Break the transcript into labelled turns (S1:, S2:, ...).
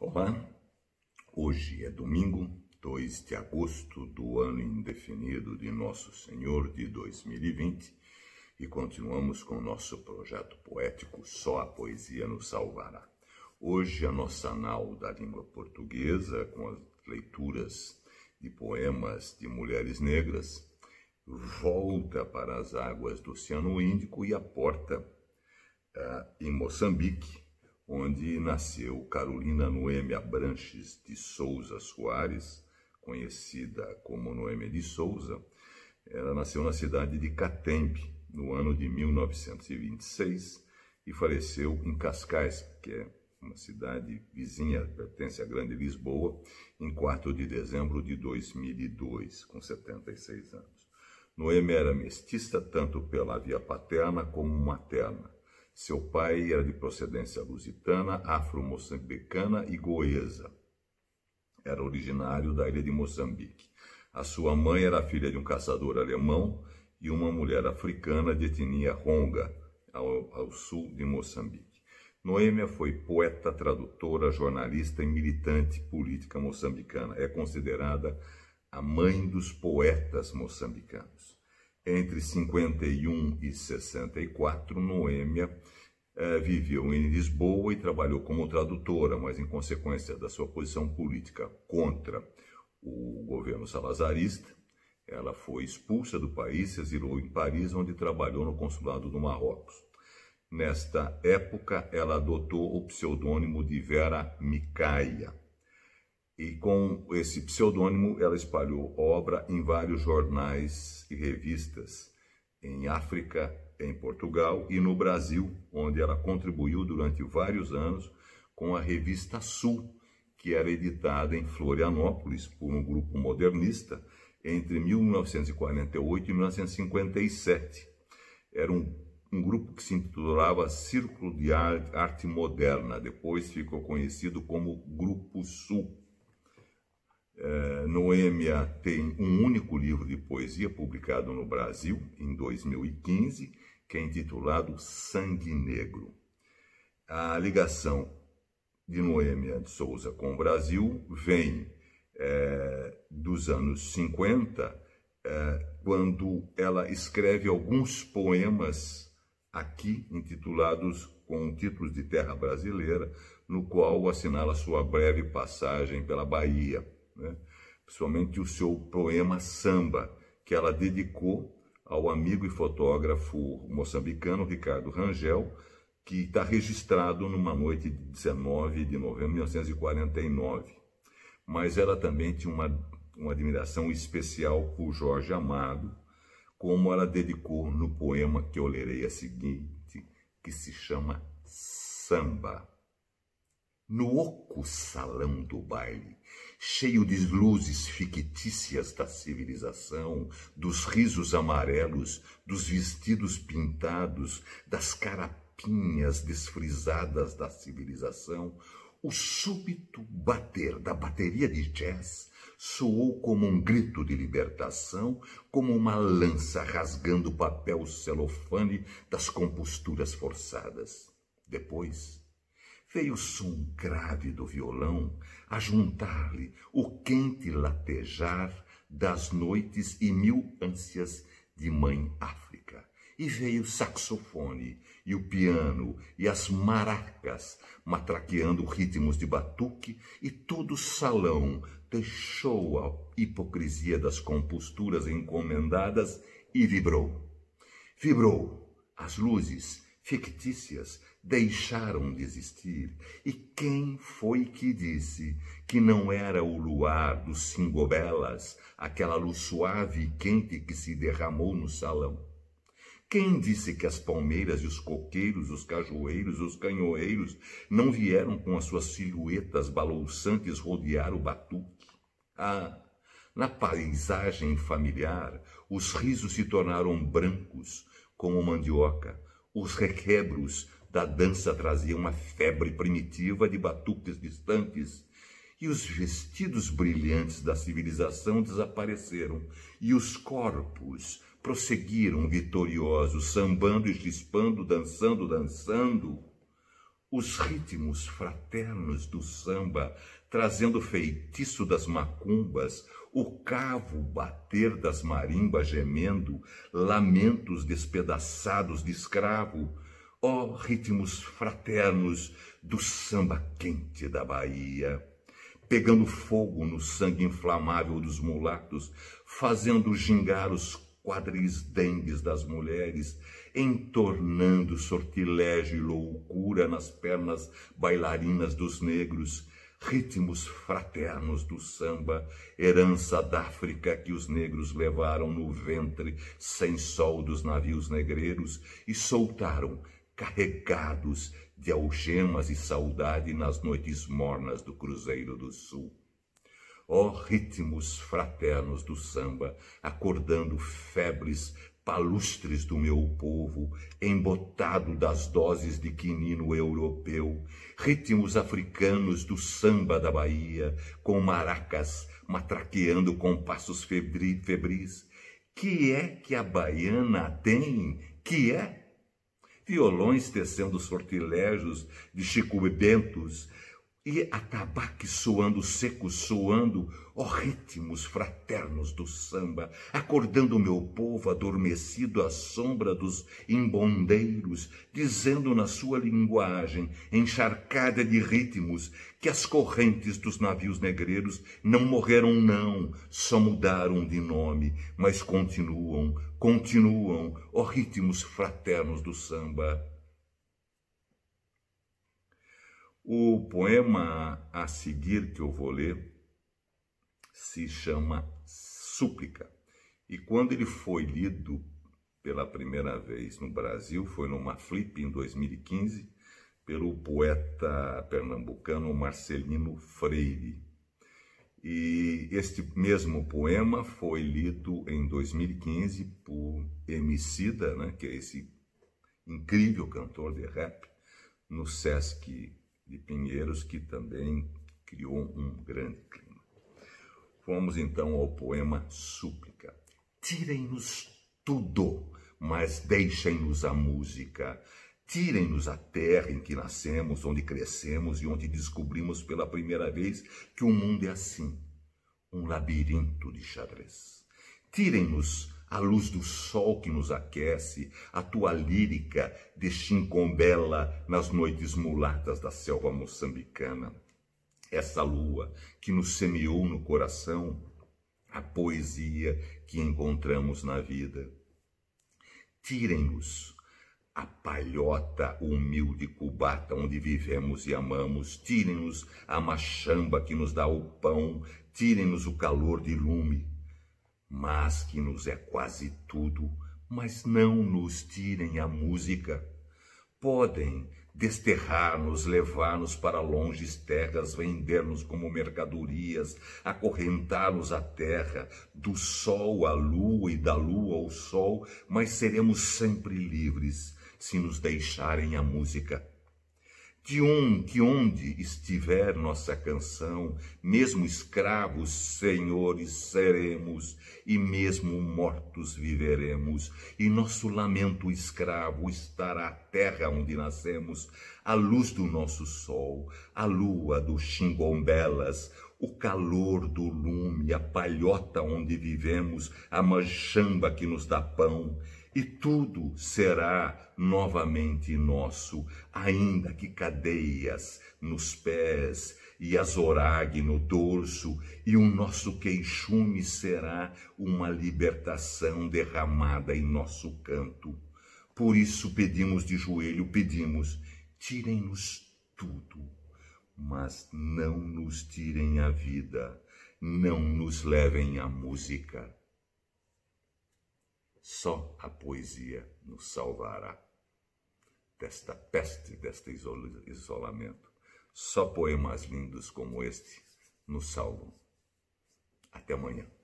S1: Olá, hoje é domingo, 2 de agosto do ano indefinido de Nosso Senhor de 2020 e continuamos com o nosso projeto poético Só a Poesia nos Salvará. Hoje a nossa anal da língua portuguesa, com as leituras de poemas de mulheres negras, volta para as águas do Oceano Índico e aporta uh, ah, em Moçambique, onde nasceu Carolina Noêmia Branches de Souza Soares, conhecida como Noêmia de Souza. Ela nasceu na cidade de Catembe, no ano de 1926, e faleceu em Cascais, que é uma cidade vizinha, pertence à Grande Lisboa, em 4 de dezembro de 2002, com 76 anos. Noemi era mestiça tanto pela via paterna como materna. Seu pai era de procedência lusitana, afro-moçambicana e goesa. Era originário da ilha de Moçambique. A sua mãe era filha de um caçador alemão e uma mulher africana de etnia ronga, ao, ao sul de Moçambique. Noêmia foi poeta, tradutora, jornalista e militante política moçambicana. É considerada a mãe dos poetas moçambicanos. Entre 51 e 64, Noêmia eh, viveu em Lisboa e trabalhou como tradutora, mas em consequência da sua posição política contra o governo salazarista, ela foi expulsa do país, se exilou em Paris, onde trabalhou no consulado do Marrocos. Nesta época, ela adotou o pseudônimo de Vera Micaia e com esse pseudônimo ela espalhou obra em vários jornais e revistas em África, em Portugal e no Brasil, onde ela contribuiu durante vários anos com a revista Sul, que era editada em Florianópolis por um grupo modernista entre 1948 e 1957. Era um, um grupo que se intitulava Círculo de Arte Moderna, depois ficou conhecido como Grupo Sul. Eh, Noêmia tem um único livro de poesia publicado no Brasil em 2015, que é intitulado Sangue Negro. A ligação de Noêmia de Souza com o Brasil vem é, dos anos 50, é, eh, quando ela escreve alguns poemas aqui intitulados com títulos de terra brasileira, no qual assinala sua breve passagem pela Bahia né? principalmente o seu poema Samba, que ela dedicou ao amigo e fotógrafo moçambicano Ricardo Rangel, que está registrado numa noite de 19 de novembro de 1949. Mas ela também tinha uma, uma admiração especial por Jorge Amado, como ela dedicou no poema que eu lerei a seguinte, que se chama Samba no oco salão do baile, cheio de luzes fictícias da civilização, dos risos amarelos, dos vestidos pintados, das carapinhas desfrisadas da civilização, o súbito bater da bateria de jazz soou como um grito de libertação, como uma lança rasgando o papel celofane das composturas forçadas. Depois, veio o som grave do violão a juntar-lhe o quente latejar das noites e mil ânsias de mãe África. E veio o saxofone e o piano e as maracas matraqueando ritmos de batuque e todo o salão deixou a hipocrisia das composturas encomendadas e vibrou. Vibrou. As luzes fictícias deixaram de existir? E quem foi que disse que não era o luar dos cingobelas, aquela luz suave e quente que se derramou no salão? Quem disse que as palmeiras e os coqueiros, os cajueiros, os canhoeiros não vieram com as suas silhuetas balouçantes rodear o batuque? Ah, na paisagem familiar, os risos se tornaram brancos como mandioca, os requebros da dança trazia uma febre primitiva de batuques distantes, e os vestidos brilhantes da civilização desapareceram, e os corpos prosseguiram vitoriosos, sambando e chispando, dançando, dançando. Os ritmos fraternos do samba, trazendo o feitiço das macumbas, o cavo bater das marimbas gemendo, lamentos despedaçados de escravo, Ó oh, ritmos fraternos do samba quente da Bahia, pegando fogo no sangue inflamável dos mulatos, fazendo gingar os quadris dengues das mulheres, entornando sortilégio e loucura nas pernas bailarinas dos negros, ritmos fraternos do samba, herança da África que os negros levaram no ventre sem sol dos navios negreiros e soltaram carregados de algemas e saudade nas noites mornas do Cruzeiro do Sul. Ó oh, ritmos fraternos do samba, acordando febres palustres do meu povo, embotado das doses de quinino europeu, ritmos africanos do samba da Bahia, com maracas matraqueando com passos febris, que é que a baiana tem, que é violões tecendo sortilégios de chicubentos e atabaque soando seco, soando, ó ritmos fraternos do samba, acordando meu povo adormecido à sombra dos embondeiros, dizendo na sua linguagem, encharcada de ritmos, que as correntes dos navios negreiros não morreram não, só mudaram de nome, mas continuam, continuam, ó ritmos fraternos do samba. O poema a seguir que eu vou ler se chama Súplica. E quando ele foi lido pela primeira vez no Brasil, foi numa flip em 2015, pelo poeta pernambucano Marcelino Freire. E este mesmo poema foi lido em 2015 por Emicida, né, que é esse incrível cantor de rap, no Sesc de Pinheiros, que também criou um grande clima. Fomos então ao poema Súplica. Tirem-nos tudo, mas deixem-nos a música.
S2: Tirem-nos
S1: a terra em que nascemos, onde crescemos e onde descobrimos pela primeira vez que o mundo é assim um labirinto de xadrez. Tirem-nos a luz do sol que nos aquece, a tua lírica de chincombela nas noites mulatas da selva moçambicana. Essa lua que nos semeou no coração a poesia que encontramos na vida. Tirem-nos a palhota humilde cubata onde vivemos e amamos, tirem-nos a machamba que nos dá o pão, tirem-nos o calor de lume mas que nos é quase tudo, mas não nos tirem a música. Podem desterrar-nos, levar-nos para longes terras, vender-nos como mercadorias, acorrentar-nos à terra, do sol à lua e da lua ao sol, mas seremos sempre livres se nos deixarem a música que um, que onde estiver nossa canção, mesmo escravos, senhores, seremos, e mesmo mortos viveremos, e nosso lamento escravo estará a terra onde nascemos, a luz do nosso sol, a lua do xingombelas, o calor do lume, a palhota onde vivemos, a manchamba que nos dá pão, e tudo será novamente nosso, ainda que cadeias nos pés e azorague no dorso, e o nosso queixume será uma libertação derramada em nosso canto. Por isso pedimos de joelho, pedimos, tirem-nos tudo, mas não nos tirem a vida, não nos levem a música só a poesia nos salvará desta peste, deste isolamento. Só poemas lindos como este nos salvam. Até amanhã.